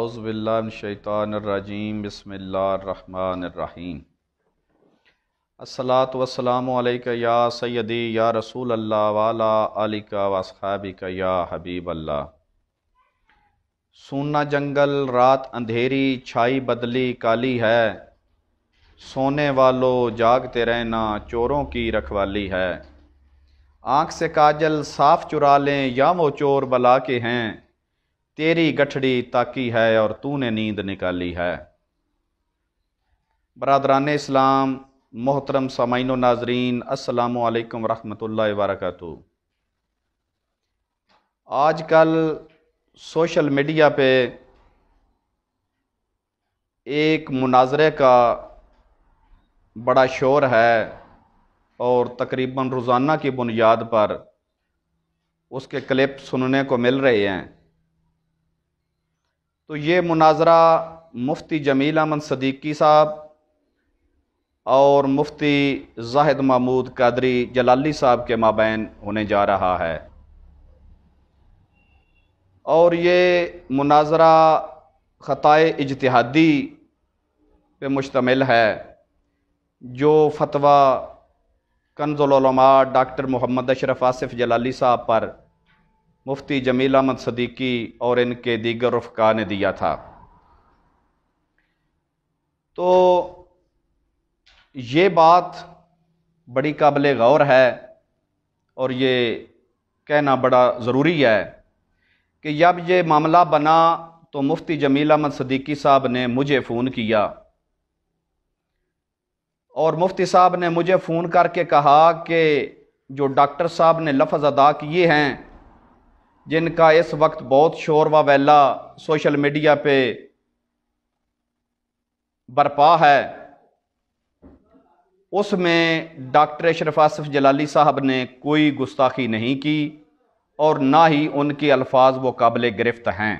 अज़बिल्लाशैतानरजीम बसमीम असलात वसलाम या सैदी या रसूल अल्लाह वाला अलिका वसहाबिका या हबीब अल्लाह जंगल रात अंधेरी छाई बदली काली है सोने वालो जागते रहना चोरों की रखवाली है आँख से काजल साफ चुरा लें या वो चोर बला के हैं तेरी गठड़ी ताकी है और तूने नींद निकाली है बरदरान इस्लाम मोहतरम सामाइन नाजरीन असलकम वरहमल वरक आज कल सोशल मीडिया पे एक मुनाजरे का बड़ा शोर है और तकरीबन रोज़ाना की बुनियाद पर उसके क्लिप सुनने को मिल रहे हैं तो ये मुनाजरा मुफ्ती जमील अहमद सदीकी साहब और मुफ्ती जाहिद महमूद कादरी जलाली साहब के माबेन होने जा रहा है और ये मुनाजरा ख़ताए इजतहादी पे मुश्तमिल है जो फतवा कन्जुलमा डॉक्टर मोहम्मद अशरफ आसिफ जलाली साहब पर मुफ्ती जमील अहमद सदीकी और इनके दीगर रफका ने दिया था तो ये बात बड़ी काबिल गौर है और ये कहना बड़ा ज़रूरी है कि जब ये मामला बना तो मुफ्ती जमील अहमद सदीकी साहब ने मुझे फ़ोन किया और मुफ्ती साहब ने मुझे फ़ोन करके कहा कि जो डॉक्टर साहब ने लफ्ज़ अदा किए हैं जिनका इस वक्त बहुत शोर व वैला सोशल मीडिया पे बरपा है उसमें डॉक्टर अशरफ आसफ जलाली साहब ने कोई गुस्ताखी नहीं की और ना ही उनके अल्फाज वो काबिल गिरफ्त हैं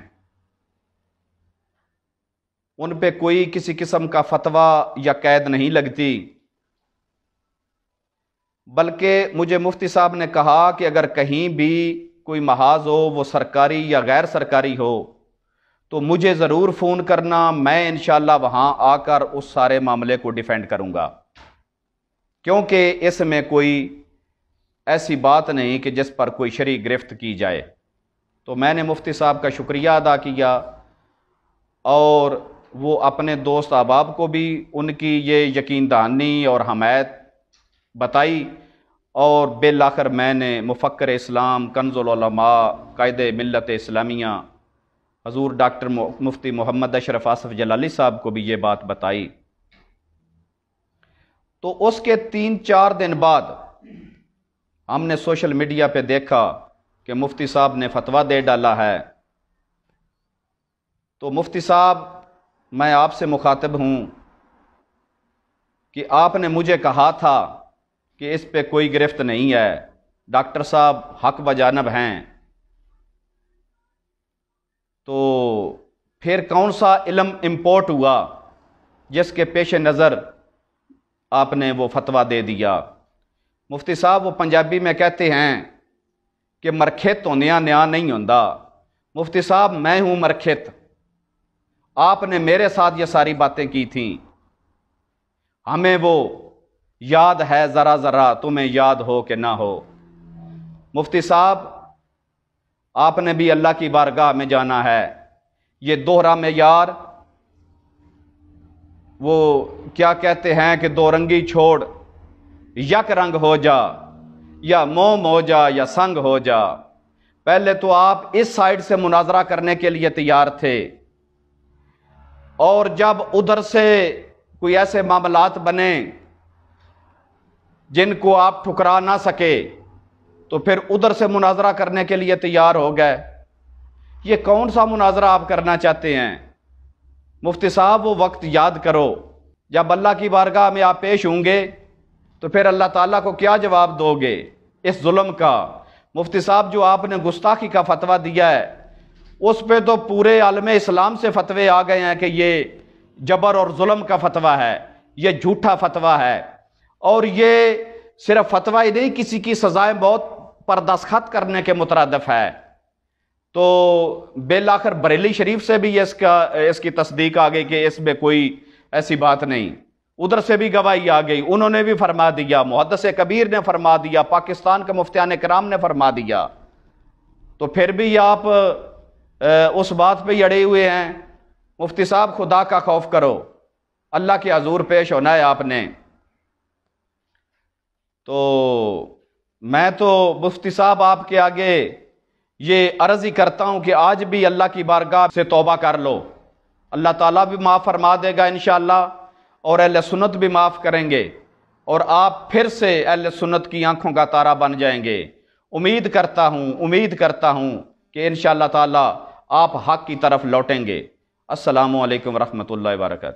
उन पर कोई किसी किस्म का फतवा या कैद नहीं लगती बल्कि मुझे मुफ्ती साहब ने कहा कि अगर कहीं भी कोई महाज हो वो सरकारी या गैर सरकारी हो तो मुझे ज़रूर फ़ोन करना मैं इन वहाँ आकर उस सारे मामले को डिफेंड करूँगा क्योंकि इसमें कोई ऐसी बात नहीं कि जिस पर कोई शरी गिरफ्त की जाए तो मैंने मुफ्ती साहब का शुक्रिया अदा किया और वो अपने दोस्त अहबाब को भी उनकी ये यकीन दहानी और हमायत बताई और बिल आखिर मैंने मुफक्र इस्लाम कन्ज़ुलमा कायद मिलत इस्लामिया हजूर डॉक्टर मुफ्ती मोहम्मद अशरफ आसफ़ जलाली साहब को भी ये बात बताई तो उसके तीन चार दिन बाद हमने सोशल मीडिया पे देखा कि मुफ्ती साहब ने फतवा दे डाला है तो मुफ्ती साहब मैं आपसे मुखातब हूँ कि आपने मुझे कहा था कि इस पे कोई गिरफ्त नहीं है डॉक्टर साहब हक बजानब हैं तो फिर कौन सा इलम इम्पोर्ट हुआ जिसके पेश नज़र आपने वो फतवा दे दिया मुफ्ती साहब वो पंजाबी में कहते हैं कि मरखित होंदिया तो न्या नहीं होंदा मुफ्ती साहब मैं हूँ मरखित आपने मेरे साथ ये सारी बातें की थी हमें वो याद है ज़रा ज़रा तुम्हें याद हो कि ना हो मुफ्ती साहब आपने भी अल्लाह की बारगाह में जाना है ये दोहरा मैार वो क्या कहते हैं कि दो रंगी छोड़ यक रंग हो जा या मोम हो जा या संग हो जा पहले तो आप इस साइड से मुनाजरा करने के लिए तैयार थे और जब उधर से कोई ऐसे मामलात बने जिनको आप ठुकरा ना सके तो फिर उधर से मुनाजरा करने के लिए तैयार हो गए ये कौन सा मुनाजरा आप करना चाहते हैं मुफ्ती साहब वो वक्त याद करो जब अल्लाह की बारगाह में आप पेश होंगे तो फिर अल्लाह ताला को क्या जवाब दोगे इस जुल्म का मुफ्ती साहब जो आपने गुस्ताखी का फतवा दिया है उस पर तो पूरे आलम इस्लाम से फतवे आ गए हैं कि ये जबर और जुल्म का फतवा है ये झूठा फतवा है और ये सिर्फ फतवा ही नहीं किसी की सजाएं बहुत पर दस्खत करने के मुतरदफ है तो बेल आखिर बरेली शरीफ से भी इसका इसकी तस्दीक आ गई कि इसमें कोई ऐसी बात नहीं उधर से भी गवाही आ गई उन्होंने भी फरमा दिया मुहदस कबीर ने फरमा दिया पाकिस्तान के मुफ्तियान कराम ने फरमा दिया तो फिर भी आप उस बात पे अड़े हुए हैं मुफ्ती साहब खुदा का खौफ करो अल्लाह के हजूर पेश होना है आपने तो मैं तो मुफ्ती साहब आपके आगे ये अर्ज़ ही करता हूँ कि आज भी अल्लाह की बारगाह से तोबा कर लो अल्लाह ताला भी माफ़ फरमा देगा इन और अहल सुन्नत भी माफ़ करेंगे और आप फिर से अहल सुनत की आँखों का तारा बन जाएंगे उम्मीद करता हूँ उम्मीद करता हूँ कि इन ताला आप हक़ की तरफ लौटेंगे असलकम ला वर्का